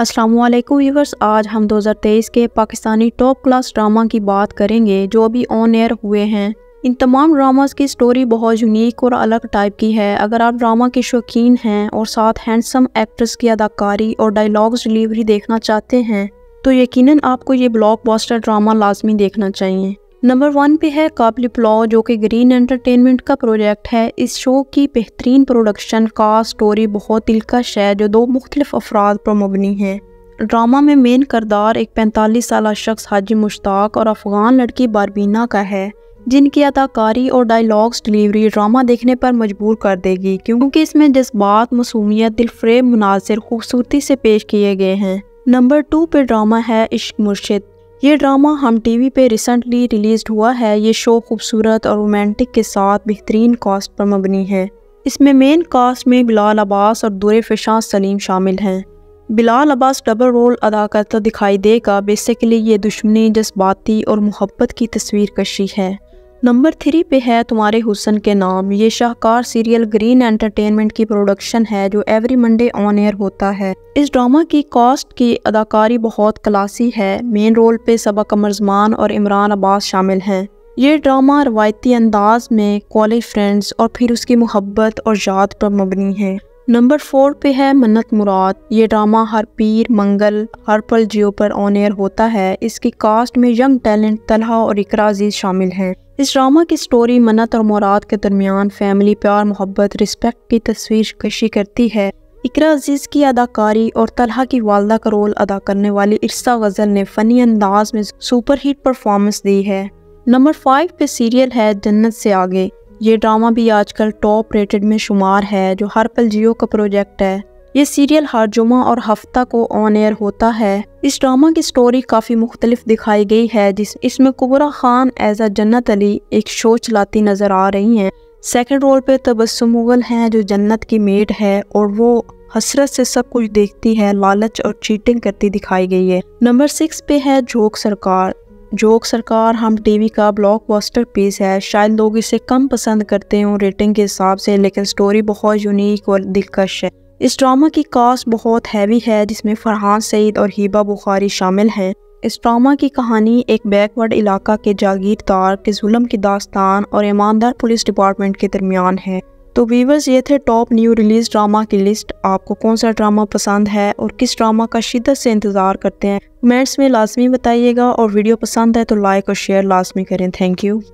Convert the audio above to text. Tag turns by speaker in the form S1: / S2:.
S1: अस्सलाम वालेकुम व्यूवर्स आज हम 2023 के पाकिस्तानी टॉप क्लास ड्रामा की बात करेंगे जो अभी ऑन एयर हुए हैं इन तमाम ड्रामास की स्टोरी बहुत यूनिक और अलग टाइप की है अगर आप ड्रामा के शौकीन हैं और साथ हैंडसम एक्ट्रेस की अदाकारी और डायलॉग्स डिलीवरी देखना चाहते हैं तो यकीनन आपको ये ब्लॉकबस्टर ड्रामा लाजमी देखना चाहिए नंबर वन पे है काबली पुलाव जो कि ग्रीन एंटरटेनमेंट का प्रोजेक्ट है इस शो की बेहतरीन प्रोडक्शन का स्टोरी बहुत दिलकश है जो दो मुख्तलिफ अफराद पर मबनी है ड्रामा में मेन करदार एक पैंतालीस साल शख्स हाजी मुश्ताक और अफगान लड़की बारबीना का है जिनकी अदाकारी और डायलॉग्स डिलीवरी ड्रामा देखने पर मजबूर कर देगी क्योंकि इसमें जज्बात मसूमियत दिलफ्रेब मुनासिर खूबसूरती से पेश किए गए हैं नंबर टू पे ड्रामा है इश्क मुर्शिद ये ड्रामा हम टीवी पे रिसेंटली रिलीज़ हुआ है ये शो खूबसूरत और रोमांटिक के साथ बेहतरीन कास्ट पर मबनी है इसमें मेन कास्ट में बिलाल अब्बास और दूर फिशा सलीम शामिल हैं बिलाल अब्बास डबल रोल अदा करता दिखाई देगा बेसिकली ये दुश्मनी जज्बाती और मोहब्बत की तस्वीर कशी है नंबर थ्री पे है तुम्हारे हुसन के नाम ये शाहकार सीरियल ग्रीन एंटरटेनमेंट की प्रोडक्शन है जो एवरी मंडे ऑन एयर होता है इस ड्रामा की कास्ट की अदाकारी बहुत क्लासी है मेन रोल पे सबा कमरजमान और इमरान अब्बास शामिल हैं ये ड्रामा रवायती अंदाज में कॉलेज फ्रेंड्स और फिर उसकी मोहब्बत और याद पर मबनी है नंबर फोर पे है मन्नत मुराद ये ड्रामा हर पीर मंगल हर पल जियो पर ऑन एयर होता है इसकी कास्ट में यंग टैलेंट तलहा और इकरा अजीज शामिल हैं इस ड्रामा की स्टोरी मन्नत और मुराद के दरमियान फैमिली प्यार मोहब्बत रिस्पेक्ट की तस्वीर कशी करती है इकरा अजीज की अदाकारी और तलहा की वालदा का रोल अदा करने वाली इर्सा गज़ल ने फ़नी अंदाज में सुपर हिट परफॉर्मेंस दी है नंबर फाइव पे सीरियल है जन्नत से आगे ये ड्रामा भी आजकल टॉप रेटेड में शुमार है जो हर पल जियो का प्रोजेक्ट है ये सीरियल हर जुमा और हफ्ता को ऑन एयर होता है इस ड्रामा की स्टोरी काफ़ी मुख्तलिफ दिखाई गई है जिस इसमें कुबरा खान एज अ जन्नत अली एक शो चलाती नज़र आ रही हैं सेकंड रोल पे तबस्सुम मुगल हैं जो जन्नत की मेड है और वो हसरत से सब कुछ देखती है लालच और चीटिंग करती दिखाई गई है नंबर सिक्स पे है जोक सरकार जोक सरकार हम टीवी का ब्लॉकबस्टर पीस है शायद लोग इसे कम पसंद करते हों रेटिंग के हिसाब से लेकिन स्टोरी बहुत यूनिक और दिलकश है इस ड्रामा की कास्ट बहुत हैवी है जिसमें फरहान सईद और हीबा बुखारी शामिल हैं इस ड्रामा की कहानी एक बैकवर्ड इलाका के जागीरदार के जुल्म की दास्तान और ईमानदार पुलिस डिपार्टमेंट के दरमियान है तो वीवर्स ये थे टॉप न्यू रिलीज़ ड्रामा की लिस्ट आपको कौन सा ड्रामा पसंद है और किस ड्रामा का शिद्दत से इंतज़ार करते हैं कमेंट्स में लाजमी बताइएगा और वीडियो पसंद है तो लाइक और शेयर लाजमी करें थैंक यू